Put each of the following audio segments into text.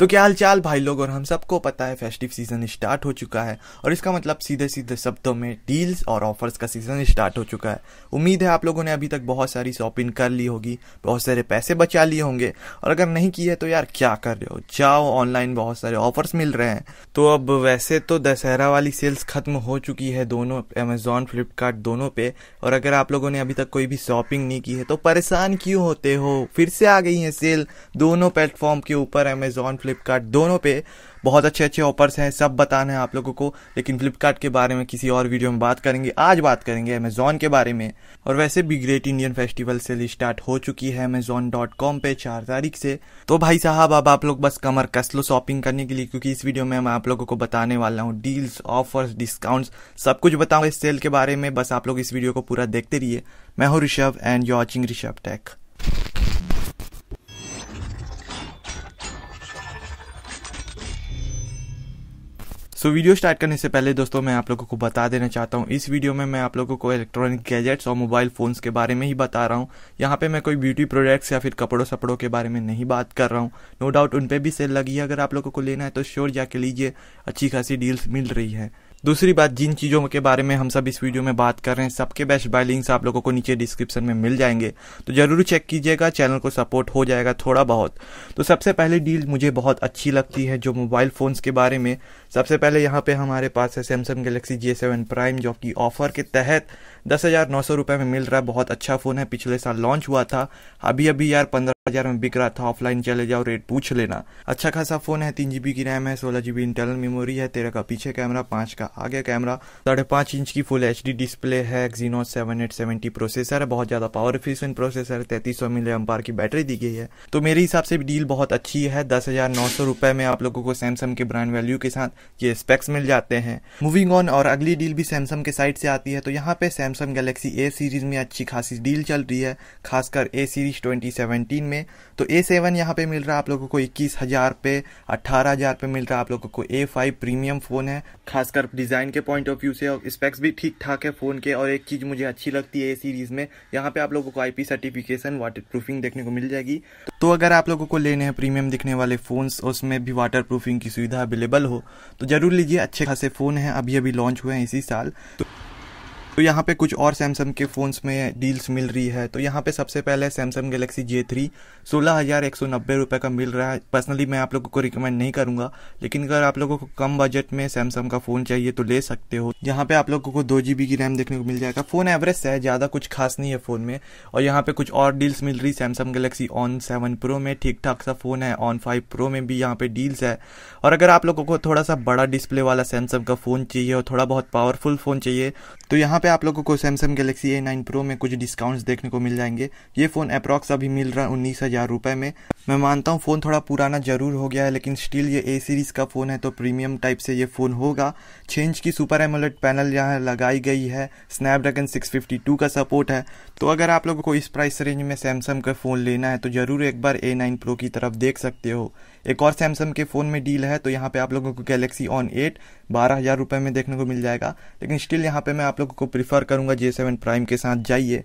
तो क्या हाल चाल भाई लोग और हम सबको पता है फेस्टिव सीजन स्टार्ट हो चुका है और इसका मतलब सीधे सीधे शब्दों में डील्स और ऑफर्स का सीजन स्टार्ट हो चुका है उम्मीद है आप लोगों ने अभी तक बहुत सारी शॉपिंग कर ली होगी बहुत सारे पैसे बचा लिए होंगे और अगर नहीं की है तो यार क्या कर रहे हो जाओ ऑनलाइन बहुत सारे ऑफर्स मिल रहे हैं तो अब वैसे तो दशहरा वाली सेल्स खत्म हो चुकी है दोनों अमेजोन फ्लिपकार्ट दोनों पे और अगर आप लोगों ने अभी तक कोई भी शॉपिंग नहीं की है तो परेशान क्यों होते हो फिर से आ गई है सेल दोनों प्लेटफॉर्म के ऊपर अमेजोन फ्लिपकार्ट दोनों पे बहुत अच्छे अच्छे ऑफर्स हैं सब बताना है आप लोगों को लेकिन फ्लिपकार्ट के बारे में किसी और वीडियो में बात करेंगे आज बात करेंगे अमेजोन के बारे में और वैसे भी great Indian festival sale start हो चुकी है अमेजोन डॉट कॉम पे चार तारीख से तो भाई साहब अब आप लोग बस कमर कस लो शॉपिंग करने के लिए क्योंकि इस वीडियो में मैं आप लोगों को बताने वाला हूँ डील्स ऑफर्स डिस्काउंट्स सब कुछ बताऊंगा इस सेल के बारे में बस आप लोग इस वीडियो को पूरा देखते रहिए मैं हूँ Rishabh and you watching Rishabh tech so so, video start करने से पहले दोस्तों मैं आप लोगों को बता देना चाहता हूँ इस वीडियो में मैं आप लोगों को इलेक्ट्रॉनिक गैजेट्स और मोबाइल फ़ोन्स के बारे में ही बता रहा हूँ यहाँ पे मैं कोई ब्यूटी प्रोडक्ट्स या फिर कपड़ों सपड़ों के बारे में नहीं बात कर रहा हूँ नो डाउट उन पर भी सेल लगी है अगर आप लोगों को लेना है तो श्योर जाके लीजिए अच्छी खासी डील्स मिल रही है दूसरी बात जिन चीज़ों के बारे में हम सब इस वीडियो में बात कर रहे हैं सबके बेस्ट बाय लिंक्स आप लोगों को नीचे डिस्क्रिप्शन में मिल जाएंगे तो ज़रूर चेक कीजिएगा चैनल को सपोर्ट हो जाएगा थोड़ा बहुत तो सबसे पहले डील मुझे बहुत अच्छी लगती है जो मोबाइल फ़ोन्स के बारे में सबसे पहले यहाँ पे हमारे पास है Samsung Galaxy J seven prime जो कि ऑफर के तहत दस हज़ार नौ सौ रुपये में मिल रहा है बहुत अच्छा फ़ोन है पिछले साल लॉन्च हुआ था अभी अभी यार पंद्रह हज़ार में बिक रहा था ऑफलाइन चले जाओ रेट पूछ लेना अच्छा खासा फ़ोन है तीन जीबी की रैम है सोलह जीबी इंटरनल मेमोरी है तेरह का पीछे कैमरा पांच का आगे कैमरा साढ़े पांच इंच की फुल एच डिस्प्ले है Exynos seven eight seventy processor है बहुत ज़्यादा पावर एफिशिएंट प्रोसेसर है तैतीस सौ मिले एम्पार की बैटरी दी गई है तो मेरे हिसाब से डील बहुत अच्छी है दस हज़ार नौ सौ रुपए में आप लोगों को सैमसंग के ब्रांड वैल्यू के साथ ये स्पेक्स मिल जाते हैं मूविंग ऑन और अगली डील भी सैमसंग के साइड से आती है तो यहाँ पे Samsung Samsung Galaxy A series में अच्छी खासी डील चल रही है खासकर ए सीरीज़ 2017 में तो ए सेवन यहाँ पर मिल रहा है आप लोगों को इक्कीस हज़ार पे अट्ठारह हज़ार पे मिल रहा है आप लोगों को ए फाइव प्रीमियम फ़ोन है खासकर डिज़ाइन के पॉइंट ऑफ व्यू से और स्पेक्स भी ठीक ठाक है फ़ोन के और एक चीज़ मुझे अच्छी लगती है ए सीरीज़ में यहाँ पर आप लोगों को आई सर्टिफिकेशन वाटर प्रूफिंग देखने को मिल जाएगी तो अगर आप लोगों को लेने हैं प्रीमियम दिखने वाले फोन उसमें भी वाटर प्रूफिंग की सुविधा अवेलेबल हो तो ज़रूर लीजिए अच्छे खासे फ़ोन हैं अभी अभी लॉन्च हुए हैं इसी साल तो तो यहाँ पे कुछ और सैमसंग के फ़ोन्स में डील्स मिल रही है तो यहाँ पे सबसे पहले सैमसंग गैलेक्सी जे थ्री सोलह हज़ार एक सौ नब्बे रुपए का मिल रहा है पर्सनली मैं आप लोगों को रिकमेंड नहीं करूंगा लेकिन अगर आप लोगों को कम बजट में सैमसंग का फ़ोन चाहिए तो ले सकते हो यहाँ पे आप लोगों को दो जी की रैम देखने को मिल जाएगा फ़ोन एवरेज है ज़्यादा कुछ खास नहीं है फ़ोन में और यहाँ पे कुछ और डील्स मिल रही Samsung Galaxy on seven pro में ठीक ठाक सा फ़ोन है ऑन फाइव प्रो में भी यहाँ पे डील्स है और अगर आप लोगों को थोड़ा सा बड़ा डिस्प्ले वाला सैमसंग का फ़ोन चाहिए और थोड़ा बहुत पावरफुल फ़ोन चाहिए तो यहाँ पे आप लोगों को Samsung Galaxy A nine pro में कुछ डिस्काउंट्स देखने को मिल जाएंगे ये फ़ोन अप्रॉक्स अभी मिल रहा है उन्नीस हज़ार रुपए में मैं मानता हूँ फ़ोन थोड़ा पुराना ज़रूर हो गया है लेकिन स्टिल ये ए सीरीज़ का फ़ोन है तो प्रीमियम टाइप से ये फ़ोन होगा छः इंच की सुपर एमोलेट पैनल यहाँ लगाई गई है स्नैपड्रैगन 652 का सपोर्ट है तो अगर आप लोगों को इस प्राइस रेंज में सैमसंग का फ़ोन लेना है तो ज़रूर एक बार ए नाइन प्रो की तरफ देख सकते हो एक और सैमसंग के फ़ोन में डील है तो यहाँ पे आप लोगों को गैलेक्सी ऑन एट बारह हज़ार रुपये में देखने को मिल जाएगा लेकिन स्टिल यहाँ पे मैं आप लोगों को प्रीफर करूँगा जे सेवन प्राइम के साथ जाइए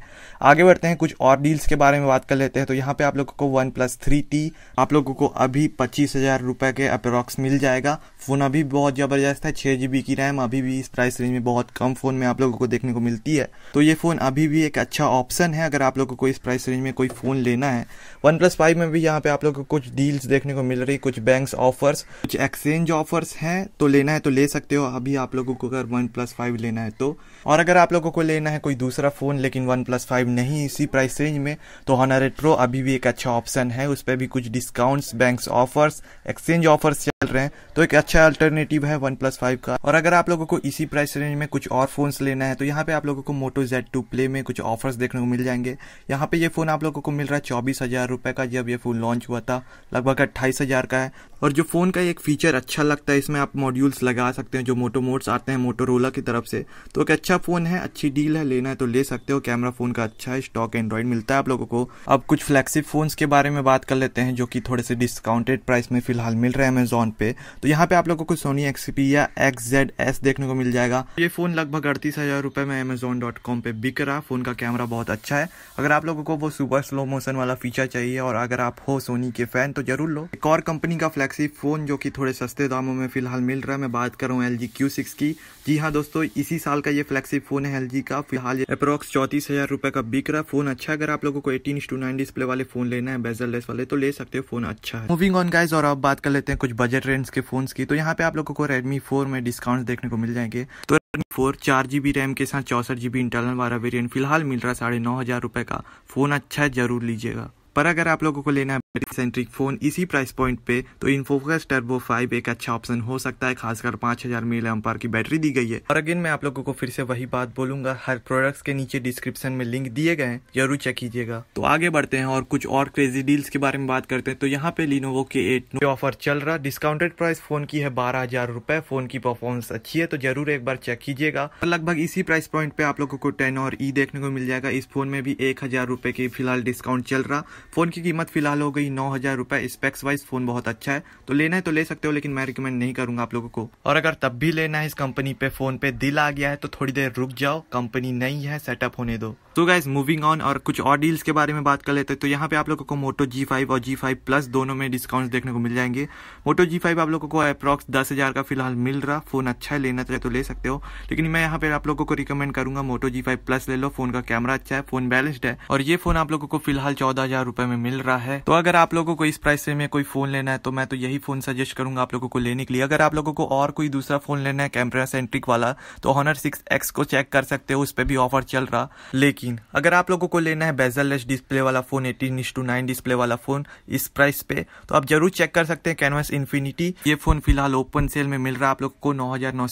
आगे बढ़ते हैं कुछ और डील्स के बारे में बात कर लेते हैं तो यहाँ पे आप लोगों को वन प्लस थ्री टी आप लोगों को अभी पच्चीस हज़ार रुपये के अप्रॉक्स मिल जाएगा फ़ोन अभी बहुत ज़बरदस्त है छः जी की रैम अभी भी इस प्राइस रेंज में बहुत कम फ़ोन में आप लोगों को देखने को मिलती है तो ये फ़ोन अभी भी एक अच्छा ऑप्शन है अगर आप लोगों को इस प्राइस रेंज में कोई फ़ोन लेना है वन प्लस फाइव में भी यहाँ पे आप लोगों को कुछ डील्स देखने को मिल रही कुछ बैंक ऑफर्स कुछ एक्सचेंज ऑफर्स हैं तो लेना है तो ले सकते हो अभी आप लोगों को अगर वन प्लस फाइव लेना है तो और अगर आप लोगों को लेना है कोई दूसरा फ़ोन लेकिन वन प्लस फाइव नहीं इसी प्राइस रेंज में तो हॉनरेड प्रो अभी भी एक अच्छा ऑप्शन है उस पर भी कुछ discounts bank offers exchange offers चल रहे हैं तो एक अच्छा अच्छा अल्टरनेटिव है वन प्लस फाइव का और अगर आप लोगों को इसी प्राइस रेंज में कुछ और फोन्स लेना है तो यहाँ पे आप लोगों को मोटो जेड टू प्ले में कुछ ऑफर्स देखने को मिल जाएंगे यहाँ पे ये फोन आप लोगों को मिल रहा है चौबीस हजार रुपए का जब ये फोन लॉन्च हुआ था लगभग अट्ठाईस हजार का है और जो फ़ोन का एक फ़ीचर अच्छा लगता है इसमें आप मॉड्यूल्स लगा सकते हैं जो मोटो मोड्स आते हैं मोटोरोला की तरफ से तो एक अच्छा फ़ोन है अच्छी डील है लेना है तो ले सकते हो कैमरा फ़ोन का अच्छा है स्टॉक एंड्रॉयड मिलता है आप लोगों को अब कुछ फ्लैगशिप फ़ोन्स के बारे में बात कर लेते हैं जो कि थोड़े से डिस्काउंटेड प्राइस में फिलहाल मिल रहे हैं अमेजोन पे तो यहाँ पे आप लोगों को सोनी एक्सपी या एक्स जेड एस देखने को मिल जाएगा ये फ़ोन लगभग अड़तीस हज़ार रुपये में अमेजोन डॉट कॉम पर बिक रहा फ़ोन का कैमरा बहुत अच्छा है अगर आप लोगों को वो सुपर स्लो मोशन वाला फीचर चाहिए और अगर आप हो सोनी के फ़ैन तो जरूर लो एक और कंपनी का गैलेक्सी फ़ोन जो कि थोड़े सस्ते दामों में फ़िलहाल मिल रहा है मैं बात कर रहा हूँ एल जी क्यू सिक्स की जी हाँ दोस्तों इसी साल का ये फ्लैक्सी फ़ोन है एल जी का फिलहाल अप्रॉक्स चौंतीस हज़ार रुपये का बिक रहा है फ़ोन अच्छा है अगर आप लोगों को एटीन टू नाइन डिस्प्ले वाले फ़ोन लेना है बेजरलेस वाले तो ले सकते हो फ़ोन अच्छा है मूविंग ऑन गाइज और आप बात कर लेते हैं कुछ बजट रेंज के फोन की तो यहाँ पे आप लोगों को रेडमी फोर में डिस्काउंट देखने को मिल जाएंगे तो फोर चार जीबी रैम के साथ चौसठ जीबी इंटरनल वाला वेरिएंट फिलहाल मिल रहा है साढ़े नौ हज़ार रुपये का फ़ोन अच्छा है ज़रूर लीजिएगा पर अगर आप लोगों को लेना है बैटरी सेंट्रिक फ़ोन इसी प्राइस पॉइंट पे तो इनफोकस टर्बो फाइव एक अच्छा ऑप्शन हो सकता है खासकर पांच हज़ार मिल एम्पायर की बैटरी दी गई है और अगेन मैं आप लोगों को फिर से वही बात बोलूंगा हर प्रोडक्ट्स के नीचे डिस्क्रिप्शन में लिंक दिए गए जरूर चेक कीजिएगा तो आगे बढ़ते हैं और कुछ और क्रेजी डील्स के बारे में बात करते हैं तो यहाँ पे लिनोवो के एट ऑफर चल रहा डिस्काउंटेड प्राइस फोन की है बारह हजार रुपए फोन की परफॉर्मेंस अच्छी है तो जरूर एक बार चेक कीजिएगा लगभग इसी प्राइस पॉइंट पे आप लोगों को टेन और ई e देखने को मिल जाएगा इस फोन में भी एक हजार रूपए की फिलहाल डिस्काउंट चल रहा फ़ोन की कीमत फिलहाल हो गई नौ हज़ार रुपए स्पेक्स वाइज फ़ोन बहुत अच्छा है तो लेना है तो ले सकते हो लेकिन मैं रिकमेंड नहीं करूंगा आप लोगों को और अगर तब भी लेना है इस कंपनी पे फ़ोन पे दिल आ गया है तो थोड़ी देर रुक जाओ कंपनी नई है सेटअप होने दो सो गाइज मूविंग ऑन और कुछ और डील्स के बारे में बात कर लेते हैं तो यहाँ पे आप लोगों को मोटो जी फाइव और जी फाइव प्लस दोनों में डिस्काउंट देखने को मिल जाएंगे मोटो जी फाइव आप लोगों को अप्रॉक्स दस हज़ार का फिलहाल मिल रहा फोन अच्छा है लेना चाहे तो ले सकते हो लेकिन मैं यहाँ पे आप लोगों को रिकमेंड करूंगा मोटो जी फाइव प्लस ले लो फोन का कैमरा अच्छा है फोन बैलेंस्ड है और ये फोन आप लोगों को फिलहाल चौदह हजार रुपए में मिल रहा है तो अगर आप लोगों को इस प्राइस में कोई फोन लेना है तो मैं तो यही फोन सजेस्ट करूंगा आप लोगों को लेने के लिए अगर आप लोगों को और कोई दूसरा फोन लेना है कैमरा सेंट्रिक वाला तो हॉनर सिक्स एक्स को चेक कर सकते हो उस पर भी ऑफर चल रहा लेकिन 18 अगर आप लोगों को लेना है लेस डिस्प्ले वाला फ़ोन 18 टू नाइन डिस्प्ले वाला फ़ोन इस प्राइस पे तो आप जरूर चेक कर सकते हैं कैनवास इन्फिनिटी ये फ़ोन फिलहाल ओपन सेल में मिल रहा है आप लोगों को नौ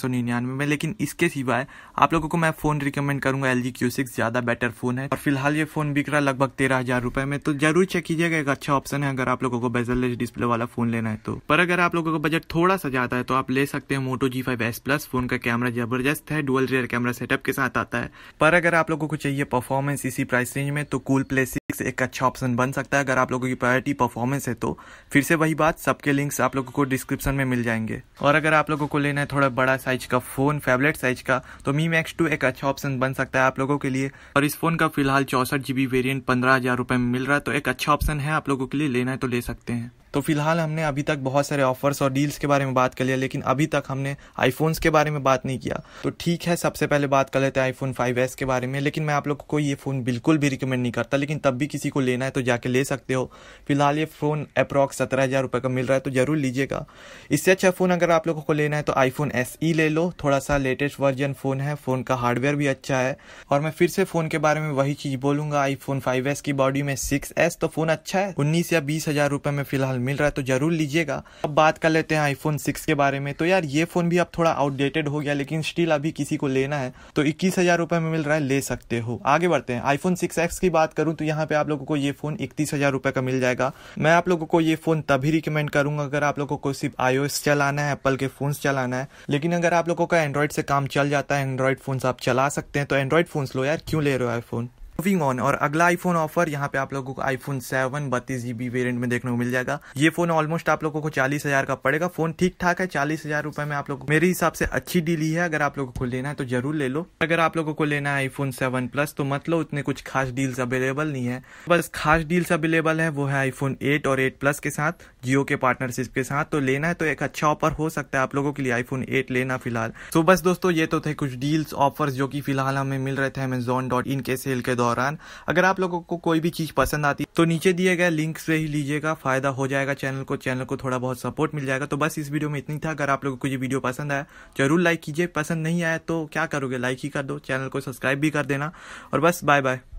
में लेकिन इसके सिवाय आप लोगों को मैं फ़ोन रिकमेंड करूँगा एल जी ज़्यादा बेटर फ़ोन है और फिलहाल ये फ़ोन बिक रहा है लगभग तेरह हज़ार में तो जरूर चेक कीजिएगा एक अच्छा ऑप्शन है अगर आप लोगों को बेजललेस डिस्प्ले वाला फ़ोन लेना है तो पर अगर आप लोगों का बजट थोड़ा सा ज़्यादा है तो आप ले सकते हैं Moto G five S plus phone का कैमरा जबरदस्त है डुअल रियर कैमरा सेटअप के साथ आता है पर अगर आप लोगों को चाहिए परफॉर्मेंस इसी प्राइस रेंज में तो कूल प्ले सिक्स एक अच्छा ऑप्शन बन सकता है अगर आप लोगों की प्रायोरिटी परफॉर्मेंस है तो फिर से वही बात सबके लिंक्स आप लोगों को डिस्क्रिप्शन में मिल जाएंगे और अगर आप लोगों को लेना है थोड़ा बड़ा साइज का फोन फेवरेट साइज का तो मी मैक्स टू एक अच्छा ऑप्शन बन सकता है आप लोगों के लिए और इस फोन का फिलहाल चौसठ जीबी वेरियंट पंद्रह हजार रुपए में मिल रहा है तो एक अच्छा ऑप्शन है आप लोगों के लिए लेना है तो ले सकते हैं तो फिलहाल हमने अभी तक बहुत सारे ऑफर्स और डील्स के बारे में बात कर लिया लेकिन अभी तक हमने आईफोन्स के बारे में बात नहीं किया तो ठीक है सबसे पहले बात कर लेते हैं आईफोन फाइव के बारे में लेकिन मैं आप लोग को ये फ़ोन बिल्कुल भी रिकमेंड नहीं करता लेकिन तब भी किसी को लेना है तो जाके ले सकते हो फिलहाल ये फ़ोन अप्रॉक्स सत्रह हज़ार रुपये का मिल रहा है तो ज़रूर लीजिएगा इससे अच्छा फ़ोन अगर आप लोगों को लेना है तो आईफोन एस e ले लो थोड़ा सा लेटेस्ट वर्जन फ़ोन है फ़ोन का हार्डवेयर भी अच्छा है और मैं फिर से फ़ोन के बारे में वही चीज़ बोलूँगा आईफोन फाइव की बॉडी में सिक्स तो फ़ोन अच्छा है उन्नीस या बीस हज़ार रुपये में फिलहाल माल मिल रहा है तो ज़रूर लीजिएगा अब बात कर लेते हैं आईफोन सिक्स के बारे में तो यार ये फ़ोन भी अब थोड़ा आउटडेटेड हो गया लेकिन स्टिल अभी किसी को लेना है तो इक्कीस हज़ार रुपए में मिल रहा है ले सकते हो आगे बढ़ते हैं आईफोन सिक्स एक्स की बात करूं तो यहाँ पे आप लोगों को ये फ़ोन इकतीस हज़ार रुपए का मिल जाएगा मैं आप लोगों को ये फ़ोन तभी रिकमेंड करूंगा अगर आप लोगों को सिर्फ आईओ चलाना है एप्पल के फ़ोन चलाना है लेकिन अगर आप लोगों का एंड्रॉइड से काम चल जाता है एंड्रॉइड फ़ोन आप चला सकते हैं तो एंड्रॉइड फ़ोन लो यार क्यों ले रहे हो आईफोन मूविंग ऑन और अगला आईफोन ऑफर यहाँ पे आप लोगों को आईफोन सेवन बत्तीस जीबी वेरियंट में देखने को मिल जाएगा ये फोन ऑलमोस्ट आप लोगों को चालीस हजार का पड़ेगा फोन ठीक ठाक है चालीस हजार रुपए में आप लोग मेरे हिसाब से अच्छी डील ही है अगर आप लोगों को लेना है तो जरूर ले लो अगर आप लोगों को लेना है आईफोन सेवन प्लस तो मतलब उतने कुछ खास डील्स अवेलेबल नहीं है बस खास डील्स अवेलेबल है वो है आईफोन एट और एट प्लस के साथ जियो के पार्टनरशिप के साथ तो लेना है तो एक अच्छा ऑफर हो सकता है आप लोगों के लिए आईफोन एट लेना फिलहाल तो बस दोस्तों ये तो थे कुछ डील्स ऑफर जो की फिलहाल हमें मिल रहे थे अमेजोन डॉट इन के सेल के दौरान दौरान अगर आप लोगों को कोई भी चीज पसंद आती तो नीचे दिए गए लिंक से ही लीजिएगा फायदा हो जाएगा चैनल को चैनल को थोड़ा बहुत सपोर्ट मिल जाएगा तो बस इस वीडियो में इतनी था अगर आप लोगों को ये वीडियो पसंद आया जरूर लाइक कीजिए पसंद नहीं आया तो क्या करोगे लाइक ही कर दो चैनल को सब्सक्राइब भी कर देना और बस बाय बाय